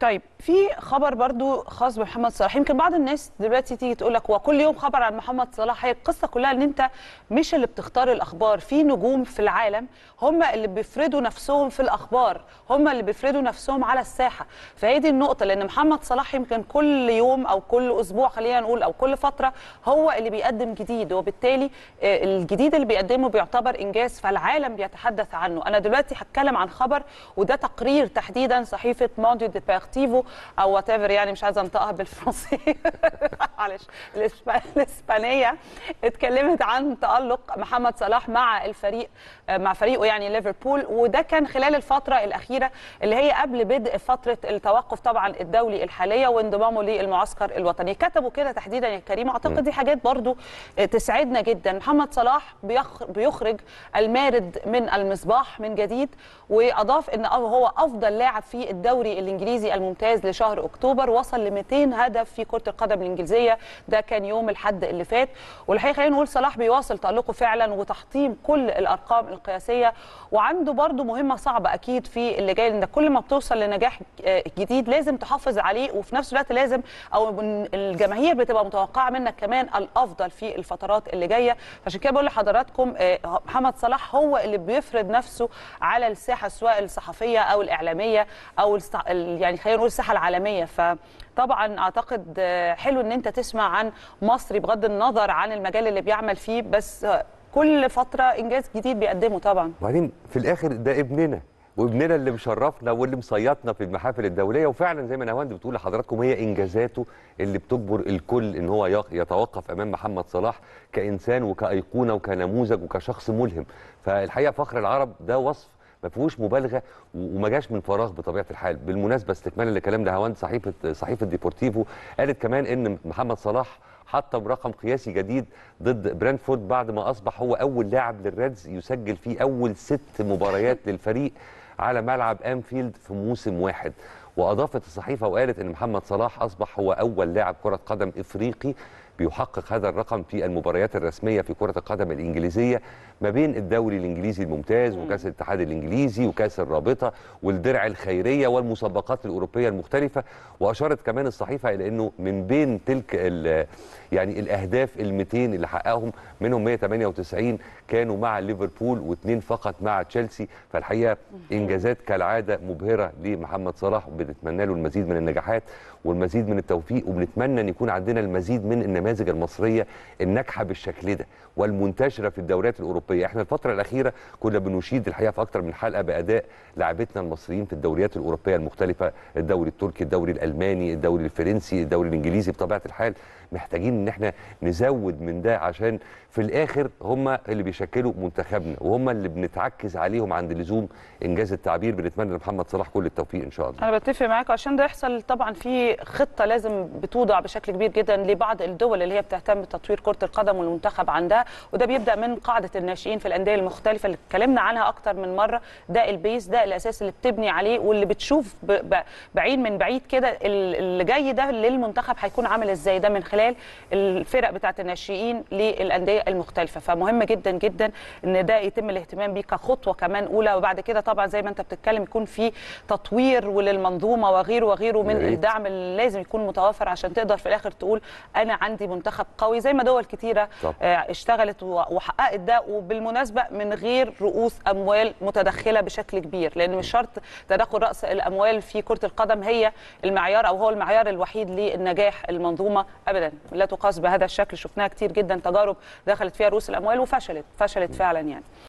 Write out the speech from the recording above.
طيب في خبر برضو خاص بمحمد صلاح يمكن بعض الناس دلوقتي تيجي تقول لك وكل يوم خبر عن محمد صلاح هي القصه كلها ان انت مش اللي بتختار الاخبار في نجوم في العالم هم اللي بيفرضوا نفسهم في الاخبار هم اللي بيفرضوا نفسهم على الساحه فهي دي النقطه لان محمد صلاح يمكن كل يوم او كل اسبوع خلينا نقول او كل فتره هو اللي بيقدم جديد وبالتالي آه، الجديد اللي بيقدمه بيعتبر انجاز فالعالم بيتحدث عنه انا دلوقتي هتكلم عن خبر وده تقرير تحديدا صحيفه مون ديبارتيفو او وات ايفر يعني مش عايزه انطقها بالفرنسي معلش الاسبانيه اتكلمت عن تالق محمد صلاح مع الفريق مع فريقه يعني ليفربول وده كان خلال الفتره الاخيره اللي هي قبل بدء فتره التوقف طبعا الدولي الحاليه وانضمامه للمعسكر الوطني كتبوا كده تحديدا يا كريم اعتقد دي حاجات برضو تسعدنا جدا محمد صلاح بيخرج المارد من المصباح من جديد واضاف ان هو افضل لاعب في الدوري الانجليزي الممتاز لشهر اكتوبر وصل ل 200 هدف في كره القدم الانجليزيه ده كان يوم الحد اللي فات والحقيقه خلينا نقول صلاح بيواصل تالقه فعلا وتحطيم كل الارقام القياسيه وعنده برده مهمه صعبه اكيد في اللي جاي لان كل ما بتوصل لنجاح جديد لازم تحافظ عليه وفي نفس الوقت لازم او الجماهير بتبقى متوقعه منك كمان الافضل في الفترات اللي جايه فعشان كده بقول لحضراتكم آه، محمد صلاح هو اللي بيفرض نفسه على الساحه سواء الصحفيه او الاعلاميه او يعني خلينا نقول الساحه العالميه فطبعا اعتقد حلو ان انت تسمع عن مصري بغض النظر عن المجال اللي بيعمل فيه بس كل فتره انجاز جديد بيقدمه طبعا وبعدين في الاخر ده ابننا وابننا اللي مشرفنا واللي مصيطنا في المحافل الدوليه وفعلا زي ما نهاوند بتقول لحضراتكم هي انجازاته اللي بتجبر الكل ان هو يتوقف امام محمد صلاح كانسان وكايقونه وكنموذج وكشخص ملهم فالحقيقه فخر العرب ده وصف ما فيهوش مبالغه وما جاش من فراغ بطبيعه الحال بالمناسبه استكمالا لكلام لهواند صحيفه صحيفه ديبورتيفو قالت كمان ان محمد صلاح حطم رقم قياسي جديد ضد برانفورد بعد ما اصبح هو اول لاعب للريدز يسجل فيه اول ست مباريات للفريق على ملعب انفيلد في موسم واحد واضافت الصحيفه وقالت ان محمد صلاح اصبح هو اول لاعب كره قدم افريقي بيحقق هذا الرقم في المباريات الرسميه في كره القدم الانجليزيه ما بين الدوري الانجليزي الممتاز وكاس الاتحاد الانجليزي وكاس الرابطه والدرع الخيريه والمسابقات الاوروبيه المختلفه واشارت كمان الصحيفه الى انه من بين تلك يعني الاهداف ال 200 اللي حققهم منهم 198 كانوا مع ليفربول واثنين فقط مع تشيلسي فالحقيقه انجازات كالعاده مبهره لمحمد صلاح وبنتمنى له المزيد من النجاحات والمزيد من التوفيق وبنتمنى ان يكون عندنا المزيد من النماذج النماذج المصريه الناجحه بالشكل ده والمنتشره في الدوريات الاوروبيه احنا الفتره الاخيره كنا بنشيد الحقيقه في اكتر من حلقه باداء لاعبتنا المصريين في الدوريات الاوروبيه المختلفه الدوري التركي الدوري الالماني الدوري الفرنسي الدوري الانجليزي بطبيعه الحال محتاجين ان احنا نزود من ده عشان في الاخر هم اللي بيشكلوا منتخبنا وهم اللي بنتعكز عليهم عند اللزوم انجاز التعبير بنتمنى لمحمد صلاح كل التوفيق ان شاء الله انا بتفق معاك عشان ده يحصل طبعا في خطه لازم بتوضع بشكل كبير جدا لبعض الدول الدول اللي هي بتهتم بتطوير كره القدم والمنتخب عندها وده بيبدا من قاعده الناشئين في الانديه المختلفه اللي اتكلمنا عنها اكتر من مره ده البيس ده الاساس اللي بتبني عليه واللي بتشوف بعيد من بعيد كده اللي جاي ده للمنتخب هيكون عامل ازاي ده من خلال الفرق بتاعه الناشئين للانديه المختلفه فمهم جدا جدا ان ده يتم الاهتمام بيه كخطوه كمان اولى وبعد كده طبعا زي ما انت بتتكلم يكون في تطوير وللمنظومه وغيره وغيره من الدعم اللي لازم يكون متوافر عشان تقدر في الاخر تقول انا عندي عندي منتخب قوي زي ما دول كتيره طب. آه، اشتغلت وحققت ده وبالمناسبه من غير رؤوس اموال متدخله بشكل كبير لان مش شرط تدخل راس الاموال في كره القدم هي المعيار او هو المعيار الوحيد للنجاح المنظومه ابدا لا تقاس بهذا الشكل شفناها كتير جدا تجارب دخلت فيها رؤوس الاموال وفشلت فشلت فعلا يعني